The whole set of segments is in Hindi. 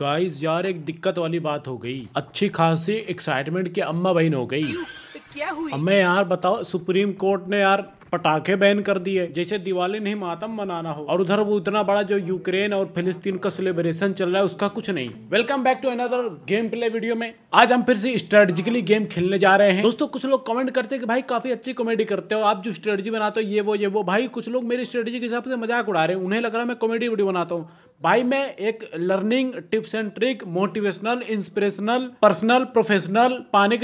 गाइस यार एक दिक्कत वाली बात हो गई अच्छी खासी एक्साइटमेंट की अम्मा बहन हो गई क्या हुई हमें यार बताओ सुप्रीम कोर्ट ने यार पटाखे बैन कर दिए जैसे दिवाली नहीं मातम मनाना हो और उधर वो इतना बड़ा जो यूक्रेन और फिलिस्तीन का सेलिब्रेशन चल रहा है उसका कुछ नहीं welcome back to another game play video में आज हम फिर से स्ट्रेटेजिकली गेम खेलने जा रहे हैं दोस्तों कुछ लोग कमेंट करते हैं कि भाई काफी अच्छी कॉमेडी करते हो आप जो स्ट्रेटजी बनाते हो ये वो ये वो भाई कुछ लोग मेरी स्ट्रेटजी के हिसाब से मजाक उड़ा रहे हैं उन्हें लग रहा है मैं कॉमेडी वीडियो बनाता हूँ भाई मैं एक learning tips and trick motivational inspirational personal professional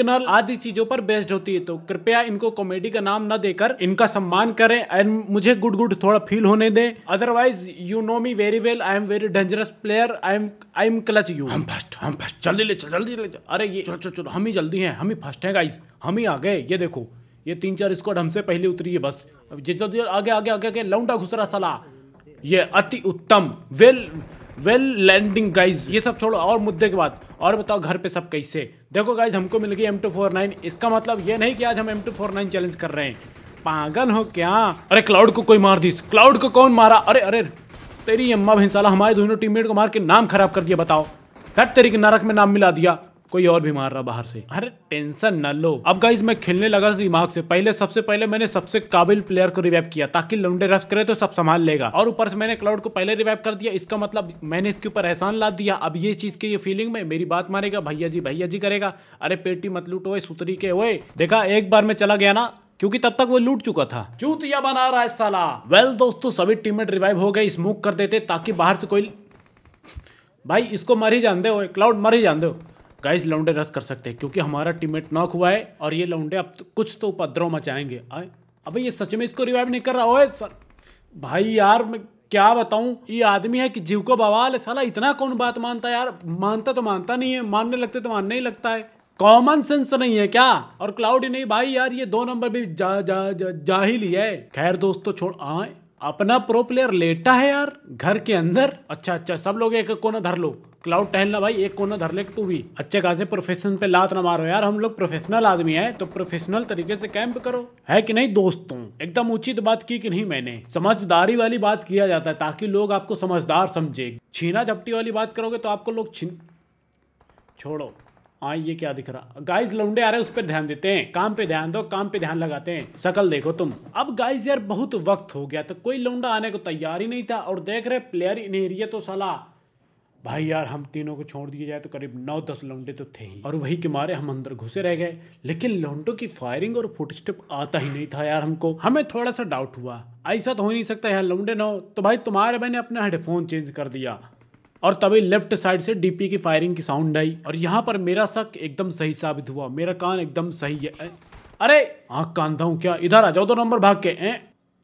नल आदि चीजों पर बेस्ड होती है तो कृपया इनको कॉमेडी का नाम न देकर इनका सम्मान करें एंड मुझे गुड गुड थोड़ा फील होने दें otherwise you know me very well I am very dangerous player I am I am clutch you hmm first hmm first जल्दी ले जल्दी ले अरे ये चलो चलो हम ही जल्दी हैं हम ही फर्स्ट हैं गाइस हम ही आ गए ये देखो ये तीन चार स्क्वाड हमसे पहले उतरी है बस जितना जल्दी आगे आगे आगे आगे लौंडा घुस रहा सलाह ये अति उत्तम वेल वेल लैंडिंग गाइज ये सब छोड़ो और मुद्दे के बाद और बताओ घर पे सब कैसे देखो गाइज हमको मिल गई एम टू फोर नाइन इसका मतलब ये नहीं कि आज हम M two four nine challenge कर रहे हैं पागल हो क्या अरे क्लाउड को कोई मार दी क्लाउड को कौन मारा अरे अरे तेरी अम्मा भैंसाला हमारे दोनों टीममेट को मार के नाम खराब कर दिया बताओ धट तेरी के नरक में नाम मिला दिया कोई और भी मार रहा बाहर से अरे टेंशन न लो अब गाइज मैं खेलने लगा दिमाग से पहले सबसे पहले मैंने सबसे काबिल प्लेयर को रिवाइव किया ताकि लौंडे रस करे तो सब संभाल लेगा और ऊपर से मैंने क्लाउड को पहले रिवाइव कर दिया इसका मतलब मैंने इसके ऊपर एहसान ला दिया अब ये चीज की ये फीलिंग में मेरी बात मारेगा भैया जी भैया जी करेगा अरे पेटी मत लूटो सुतरी के ओए देखा एक बार में चला गया ना क्योंकि तब तक वो लूट चुका था चूतिया बना रहा है साला वेल well, दोस्तों सभी टीममेट रिवाइव हो गए स्मोक कर देते ताकि बाहर से कोई भाई इसको मर ही जानते हो क्लाउड मर ही जानते हो गाइस लौंडे रस कर सकते हैं क्योंकि हमारा टीममेट नॉक हुआ है और ये लौंडे अब तो कुछ तो उपद्रव मचाएंगे अबे ये सच में इसको रिवाइव नहीं कर रहा ओए सर भाई यार मैं क्या बताऊं ये आदमी है कि जीव को बवाल है साला इतना कौन बात मानता है यार मानता तो मानता नहीं है मानने लगते तो मानने ही लगता है कॉमन सेंस तो नहीं है क्या और क्लाउड ही नहीं भाई यार ये दो नंबर भी जा जा जा, जा ही लिया है खैर दोस्तों छोड़ आए अपना प्रो प्लेयर लेटा है यार घर के अंदर अच्छा अच्छा सब लोग एक कोना धर लो क्लाउड टहलना भाई एक कोना धर ले तू भी अच्छे खासे प्रोफेशन पे लात ना मारो यार हम लोग प्रोफेशनल आदमी है तो प्रोफेशनल तरीके से कैंप करो है कि नहीं दोस्तों एकदम उचित बात की कि नहीं मैंने समझदारी वाली बात किया जाता है ताकि लोग आपको समझदार समझे छीना झपटी वाली बात करोगे तो आपको लोग छीन छोड़ो हाँ ये क्या दिख रहा गाइस लौंडे आ रहे हैं उस पर ध्यान देते हैं काम पे ध्यान दो काम पे ध्यान लगाते हैं सकल देखो तुम अब गाइस यार बहुत वक्त हो गया तो कोई लौंडा आने को तैयार ही नहीं था और देख रहे प्लेयर इन एरिया तो सलाह भाई यार हम तीनों को छोड़ दिया जाए तो करीब नौ दस लौंडे तो थे ही और वही के मारे हम अंदर घुसे रह गए लेकिन लौंडों की फायरिंग और फुटस्टेप आता ही नहीं था यार हमको हमें थोड़ा सा डाउट हुआ ऐसा तो हो नहीं सकता यार लौंडे ना हो तो भाई तुम्हारे मैंने अपना हेडफोन चेंज कर दिया और तभी लेफ्ट साइड से डीपी की फायरिंग की साउंड आई और यहाँ पर मेरा शक एकदम सही साबित हुआ मेरा कान एकदम सही है अरे आंख कान था क्या इधर आ जाओ दो तो नंबर भाग के ए?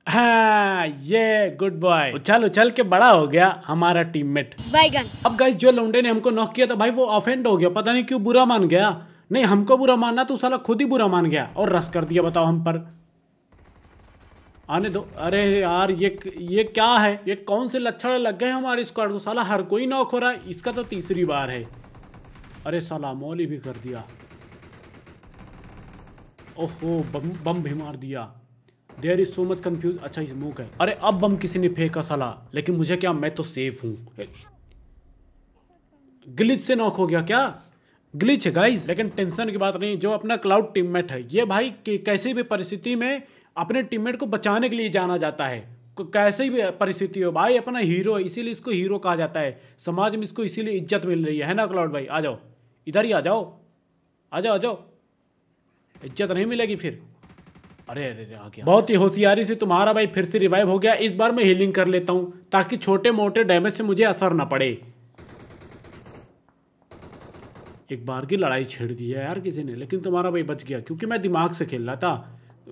हाँ ये गुड बॉय उछल उछल के बड़ा हो गया हमारा टीममेट बाइगन अब गाइस जो लौंडे ने हमको नॉक किया था भाई वो ऑफेंड हो गया पता नहीं क्यों बुरा मान गया नहीं हमको बुरा मानना तो साला खुद ही बुरा मान गया और रस कर दिया बताओ हम पर आने दो अरे यार ये ये क्या है ये कौन से लक्षण लग गए हमारे स्क्वाड को साला हर कोई नॉक हो रहा है इसका तो तीसरी बार है अरे साला मौली भी कर दिया ओहो बम बम भी मार दिया there is so much confuse अच्छा ये मुंह है अरे अब हम किसी ने फेंका सलाह लेकिन मुझे क्या मैं तो सेफ हूँ ग्लिच से नॉक हो गया क्या ग्लिच है गाइज लेकिन टेंशन की बात नहीं जो अपना क्लाउड टीममेट है ये भाई कैसी भी परिस्थिति में अपने टीममेट को बचाने के लिए जाना जाता है कैसे भी परिस्थिति हो भाई अपना हीरो है इसीलिए इसको हीरो कहा जाता है समाज में इसको इसीलिए इज्जत मिल रही है है ना क्लाउड भाई आ जाओ इधर ही आ जाओ आ जाओ आ जाओ इज्जत नहीं मिलेगी फिर अरे अरे अरे आ गया बहुत ही होशियारी से तुम्हारा भाई फिर से रिवाइव हो गया इस बार मैं हीलिंग कर लेता हूँ ताकि छोटे मोटे डैमेज से मुझे असर ना पड़े एक बार की लड़ाई छेड़ दी है यार किसी ने लेकिन तुम्हारा भाई बच गया क्योंकि मैं दिमाग से खेल रहा था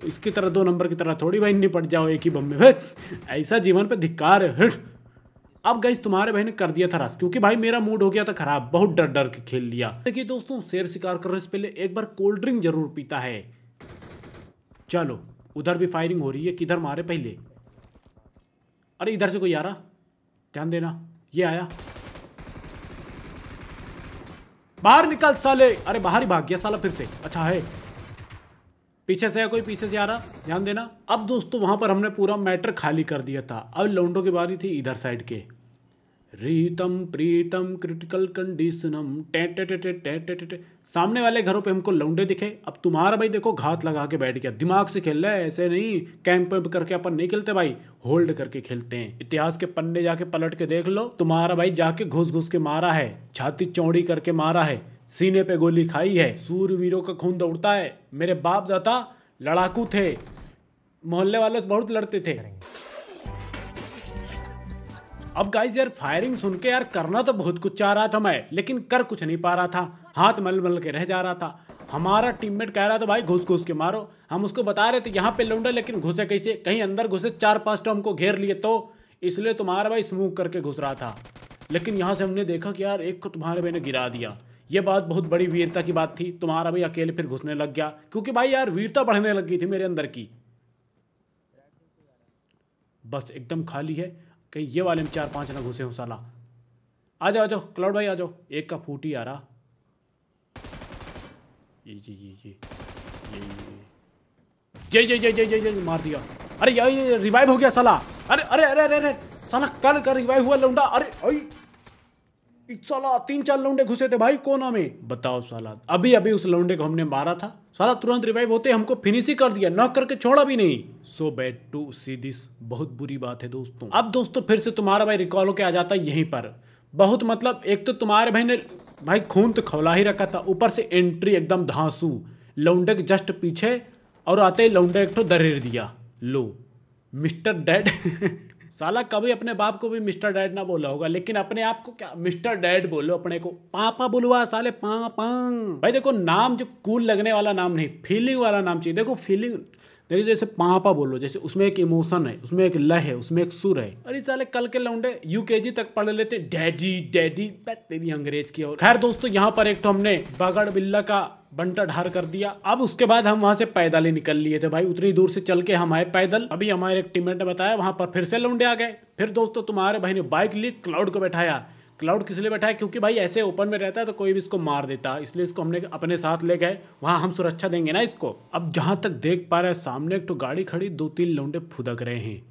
इसकी तरह दो नंबर की तरह थोड़ी भाई निपट जाओ एक ही बम में ऐसा जीवन पे धिक्कार है अब गई तुम्हारे भाई ने कर दिया था रस क्योंकि भाई मेरा मूड हो गया था खराब बहुत डर डर के खेल लिया देखिए दोस्तों शेर शिकार करने से पहले एक बार कोल्ड ड्रिंक जरूर पीता है चलो उधर भी फायरिंग हो रही है किधर मारे पहले अरे इधर से कोई आ रहा ध्यान देना ये आया बाहर निकल साले अरे बाहर ही भाग गया साला फिर से अच्छा है पीछे से है कोई पीछे से आ रहा ध्यान देना अब दोस्तों वहां पर हमने पूरा मैटर खाली कर दिया था अब लौंडों की बारी थी इधर साइड के रीतम प्रीतम क्रिटिकल कंडीशनम टेट टे सामने वाले घरों पे हमको लौंडे दिखे अब तुम्हारा भाई देखो घात लगा के बैठ गया दिमाग से खेल रहा है ऐसे नहीं कैंप वैम्प करके अपन नहीं खेलते भाई होल्ड करके खेलते हैं इतिहास के पन्ने जाके पलट के देख लो तुम्हारा भाई जाके घुस घुस के मारा है छाती चौड़ी करके मारा है सीने पे गोली खाई है सूरवीरों का खून दौड़ता है मेरे बाप दादा लड़ाकू थे मोहल्ले वाले बहुत लड़ते थे अब गाइज यार फायरिंग सुन के यार करना तो बहुत कुछ चाह रहा था मैं लेकिन कर कुछ नहीं पा रहा था हाथ मल मल के रह जा रहा था हमारा टीममेट कह रहा था भाई घुस घुस के मारो हम उसको बता रहे थे यहाँ पे लौंडा लेकिन घुसे कैसे कहीं अंदर घुसे चार पाँच टो तो हमको घेर लिए तो इसलिए तुम्हारा भाई स्मूक करके घुस रहा था लेकिन यहाँ से हमने देखा कि यार एक को तुम्हारे भाई ने गिरा दिया ये बात बहुत बड़ी वीरता की बात थी तुम्हारा भाई अकेले फिर घुसने लग गया क्योंकि भाई यार वीरता बढ़ने लग थी मेरे अंदर की बस एकदम खाली है कहीं ये वाले में चार पांच ना घुसे हो साला आ जाओ आ जाओ क्लाउड भाई आ जाओ एक का फूट ही आ रहा ये ये ये ये ये ये ये ये ये ये मार दिया अरे यार ये रिवाइव हो गया साला अरे अरे अरे अरे अरे साला कल का रिवाइव हुआ लौंडा अरे ओई साला तीन चार लौंडे घुसे थे भाई कोना में बताओ साला अभी अभी उस लौंडे को हमने मारा था साला तुरंत रिवाइव होते हमको फिनिश ही कर दिया नॉक करके छोड़ा भी नहीं so bad to see this बहुत बुरी बात है दोस्तों अब दोस्तों फिर से तुम्हारा भाई रिकॉल होकर आ जाता है यहीं पर बहुत मतलब एक तो तुम्हारे भाई ने भाई खून तो खौला ही रखा था ऊपर से एंट्री एकदम धांसू लौंडे के जस्ट पीछे और आते ही लौंडे एक तो दरेर दिया लो मिस्टर डैड साला कभी अपने बाप को भी मिस्टर डैड ना बोला होगा लेकिन अपने आप को क्या मिस्टर डैड बोलो अपने को पापा बुलवा साले पा पा भाई देखो नाम जो कूल लगने वाला नाम नहीं फीलिंग वाला नाम चाहिए देखो फीलिंग देखिए जैसे पापा बोलो जैसे उसमें एक इमोशन है उसमें एक लय है उसमें एक सुर है अरे चाले कल के लौंडे यू तक पढ़ लेते डैडी डैडी तेरी अंग्रेज की और खैर दोस्तों यहाँ पर एक तो हमने बगड़ बिल्ला का बंटा ढार कर दिया अब उसके बाद हम वहां से पैदल ही निकल लिए थे भाई उतनी दूर से चल के हम आए पैदल अभी हमारे एक टीममेट ने बताया वहां पर फिर से लौंडे आ गए फिर दोस्तों तुम्हारे भाई ने बाइक ली क्लाउड को बैठाया क्लाउड किस लिए बैठा है क्योंकि भाई ऐसे ओपन में रहता है तो कोई भी इसको मार देता इसलिए इसको हमने अपने साथ ले गए वहाँ हम सुरक्षा देंगे ना इसको अब जहाँ तक देख पा रहे हैं सामने एक तो गाड़ी खड़ी दो तीन लौंडे फुदक रहे हैं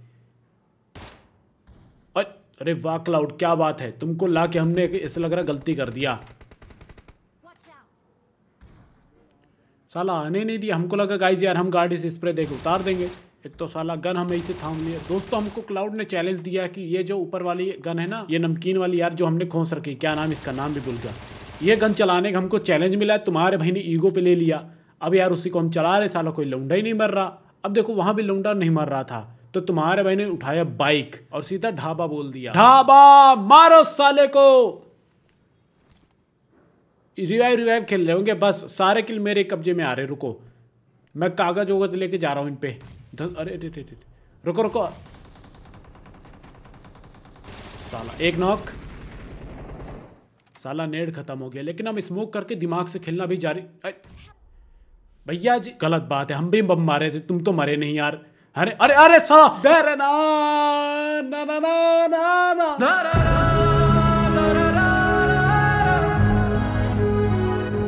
अरे वाह क्लाउड क्या बात है तुमको ला के हमने ऐसा लग रहा गलती कर दिया साला आने नहीं दिया हमको लगा गाइज यार हम गाड़ी से स्प्रे देख उतार देंगे एक तो साला गन हमें इसे थाम लिया दोस्तों हमको क्लाउड ने चैलेंज दिया कि ये जो ऊपर वाली गन है ना ये नमकीन वाली यार जो हमने खोस रखी क्या नाम इसका नाम भी भूल गया ये गन चलाने का हमको चैलेंज मिला है तुम्हारे भाई ने ईगो पे ले लिया अब यार उसी को हम चला रहे साला कोई लौंडा ही नहीं मर रहा अब देखो वहां भी लौंडा नहीं मर रहा था तो तुम्हारे भाई ने उठाया बाइक और सीधा ढाबा बोल दिया ढाबा मारो साले को रिवाइव रिवाइव खेल रहे होंगे बस सारे किल मेरे कब्जे में आ रहे रुको मैं कागज वगज लेके जा रहा हूं इन पे दस अरे अरे अरे रुको रुको साला एक नॉक साला नेड खत्म हो गया लेकिन हम स्मोक करके दिमाग से खेलना भी जारी भैया जी गलत बात है हम भी बम मारे थे तुम तो मरे नहीं यार अरे अरे अरे साला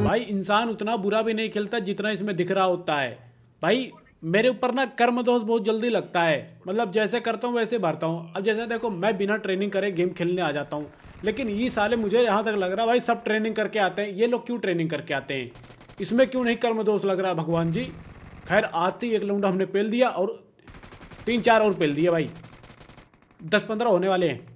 भाई इंसान उतना बुरा भी नहीं खेलता जितना इसमें दिख रहा होता है भाई मेरे ऊपर ना कर्म दोष बहुत जल्दी लगता है मतलब जैसे करता हूँ वैसे भरता हूँ अब जैसे देखो मैं बिना ट्रेनिंग करे गेम खेलने आ जाता हूँ लेकिन ये साले मुझे यहाँ तक लग रहा है भाई सब ट्रेनिंग करके आते हैं ये लोग क्यों ट्रेनिंग करके आते हैं इसमें क्यों नहीं कर्म दोष लग रहा है भगवान जी खैर आती तो एक लौंडा हमने पेल दिया और तीन चार और पेल दिया भाई दस पंद्रह होने वाले हैं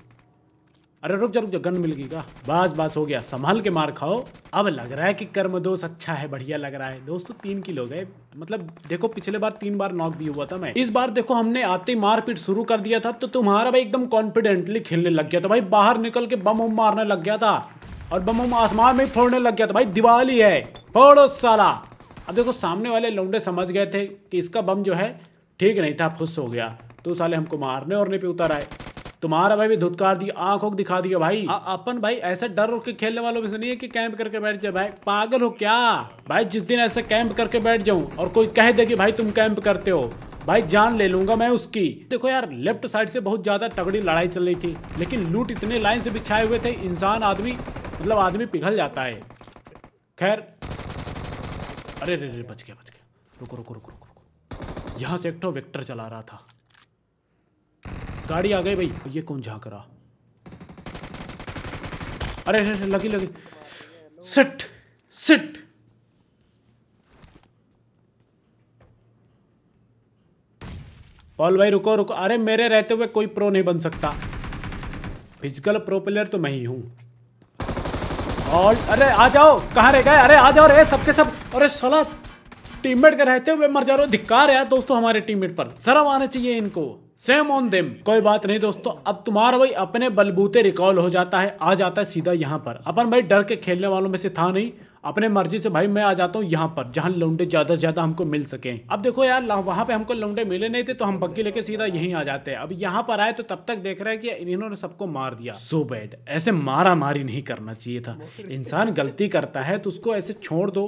अरे रुक जा रुक जा गन मिल गई का बस बस हो गया संभाल के मार खाओ अब लग रहा है कि कर्म दोष अच्छा है बढ़िया लग रहा है दोस्तों तीन किल हो गए मतलब देखो पिछले बार तीन बार नॉक भी हुआ था मैं इस बार देखो हमने आते मारपीट शुरू कर दिया था तो तुम्हारा भाई एकदम कॉन्फिडेंटली खेलने लग गया था भाई बाहर निकल के बम उम मारने लग गया था और बम उम आसमान में फोड़ने लग गया था भाई दिवाली है फोड़ो साला अब देखो सामने वाले लौंडे समझ गए थे कि इसका बम जो है ठीक नहीं था फुस हो गया तो साले हमको मारने और नहीं पे उतर आए तुम्हारा भाई भी धुतकार दिया आंख उख दिखा दिया भाई अपन भाई ऐसे डर रुक के खेलने वालों में से नहीं है कि कैंप करके बैठ जाए भाई पागल हो क्या भाई जिस दिन ऐसे कैंप करके बैठ जाऊं और कोई कह दे कि भाई तुम कैंप करते हो भाई जान ले लूंगा मैं उसकी देखो यार लेफ्ट साइड से बहुत ज्यादा तगड़ी लड़ाई चल रही थी लेकिन लूट इतने लाइन से बिछाए हुए थे इंसान आदमी मतलब आदमी पिघल जाता है खैर अरे रे रे बच गया बच गया रुको रुको रुको रुको रुको यहाँ से एक एक्टो वेक्टर चला रहा था गाड़ी आ गई भाई ये कौन झाँक रहा अरे अरे लगी लगी सिट सिट पॉल भाई रुको रुको अरे मेरे रहते हुए कोई प्रो नहीं बन सकता फिजिकल प्रो प्लेयर तो मैं ही हूं और अरे आ जाओ कहाँ रह गए अरे आ जाओ रे सबके सब अरे सलाह टीममेट के रहते हुए मर जा रहे हो धिक्कार यार दोस्तों हमारे टीममेट पर शर्म आना चाहिए इनको सेम ऑन देम कोई बात नहीं दोस्तों अब तुम्हारा भाई अपने बलबूते रिकॉल हो जाता है आ जाता है सीधा यहाँ पर अपन भाई डर के खेलने वालों में से था नहीं अपने मर्जी से भाई मैं आ जाता हूँ यहाँ पर जहाँ लौंडे ज्यादा से ज्यादा हमको मिल सके अब देखो यार वहाँ पे हमको लौंडे मिले नहीं थे तो हम बग्गी लेके सीधा यहीं आ जाते हैं अब यहाँ पर आए तो तब तक देख रहे हैं कि इन्होंने सबको मार दिया सो so बैड ऐसे मारा मारी नहीं करना चाहिए था इंसान गलती करता है तो उसको ऐसे छोड़ दो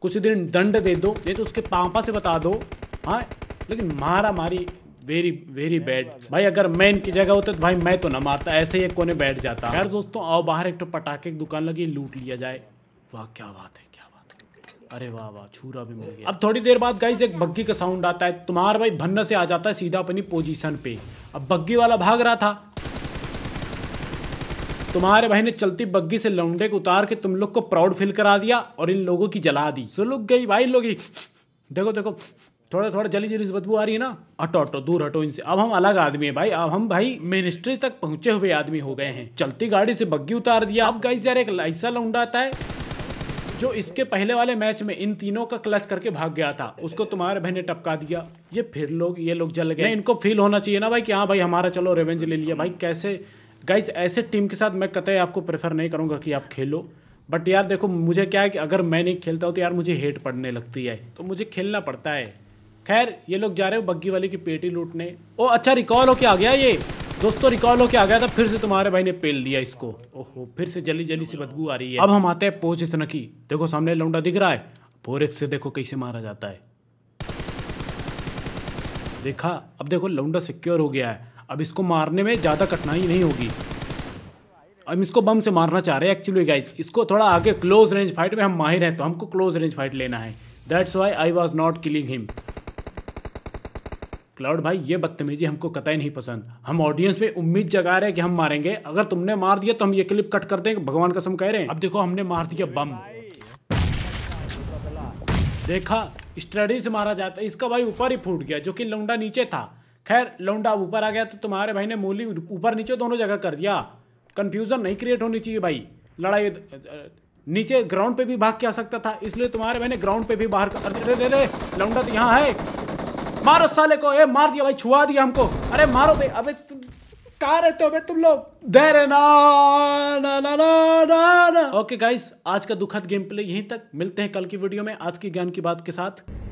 कुछ दिन दंड दे दो नहीं तो उसके पापा से बता दो हाँ लेकिन मारा मारी वेरी वेरी बैड भाई अगर मैं इनकी जगह होता तो भाई मैं तो ना मारता ऐसे ही एक कोने बैठ जाता यार दोस्तों आओ बाहर एक तो पटाखे की दुकान लगी लूट लिया जाए वाह क्या बात है क्या बात है अरे वाह वाह छूरा भी मिल गया अब थोड़ी देर बाद गाइज एक बग्गी का साउंड आता है तुम्हारा भाई भन्ना से आ जाता है सीधा अपनी पोजिशन पे अब बग्गी वाला भाग रहा था तुम्हारे भाई ने चलती बग्गी से लौंडे को उतार के तुम लोग को प्राउड फील करा दिया और इन लोगों की जला दी सो लोग गई भाई लोग देखो देखो थोड़ा थोड़ा जली जली बदबू आ रही है ना हटो हटो दूर हटो इनसे अब हम अलग आदमी है भाई अब हम भाई मिनिस्ट्री तक पहुंचे हुए आदमी हो गए हैं चलती गाड़ी से बग्गी उतार दिया अब गाइस यार एक लाइसा लौंडा आता है जो इसके पहले वाले मैच में इन तीनों का क्लच करके भाग गया था उसको तुम्हारे भाई ने टपका दिया ये फिर लोग ये लोग जल गए इनको फील होना चाहिए ना भाई कि हाँ भाई हमारा चलो रेवेंज ले लिया भाई कैसे गाइस ऐसे टीम के साथ मैं कतई आपको प्रेफर नहीं करूँगा कि आप खेलो बट यार देखो मुझे क्या है कि अगर मैं नहीं खेलता हूँ तो यार मुझे हेट पड़ने लगती है तो मुझे खेलना पड़ता है खैर ये लोग जा रहे हो बग्गी वाले की पेटी लूटने ओ अच्छा रिकॉल होके आ गया ये दोस्तों रिकॉल होके आ गया था फिर से तुम्हारे भाई ने पेल दिया इसको ओहो फिर से जल्दी जल्दी से बदबू आ रही है अब हम आते हैं पोच इस की देखो सामने लौंडा दिख रहा है फोरेक्स से देखो कैसे मारा जाता है देखा अब देखो लौंडा सिक्योर हो गया है अब इसको मारने में ज़्यादा कठिनाई नहीं होगी हम इसको बम से मारना चाह रहे हैं एक्चुअली गाइज इसको थोड़ा आगे क्लोज रेंज फाइट में हम माहिर हैं तो हमको क्लोज रेंज फाइट लेना है that's why I was not killing him Cloud भाई ये बदतमीजी हमको कतई नहीं पसंद हम ऑडियंस पे उम्मीद जगा रहे हैं कि हम मारेंगे अगर तुमने मार दिया तो हम ये क्लिप कट कर देंगे भगवान कसम कह रहे हैं अब देखो हमने मार दिया बम देखा स्ट्रेडी से मारा जाता है इसका भाई ऊपर ही फूट गया जो कि लौंडा नीचे था खैर लौंडा ऊपर आ गया तो तुम्हारे भाई ने मूली ऊपर नीचे दोनों जगह कर दिया कन्फ्यूजन नहीं क्रिएट होनी चाहिए भाई लड़ाई नीचे ग्राउंड पे भी भाग के आ सकता था इसलिए तुम्हारे मैंने ग्राउंड पे भी बाहर अरे रे रे लौंडा तो यहाँ है मारो साले को ए मार दिया भाई छुआ दिया हमको अरे मारो भाई अबे कहा रहते हो तुम लोग ना ना ना ना ना ना ओके गाइस आज का दुखद गेम प्ले यहीं तक मिलते हैं कल की वीडियो में आज की ज्ञान की बात के साथ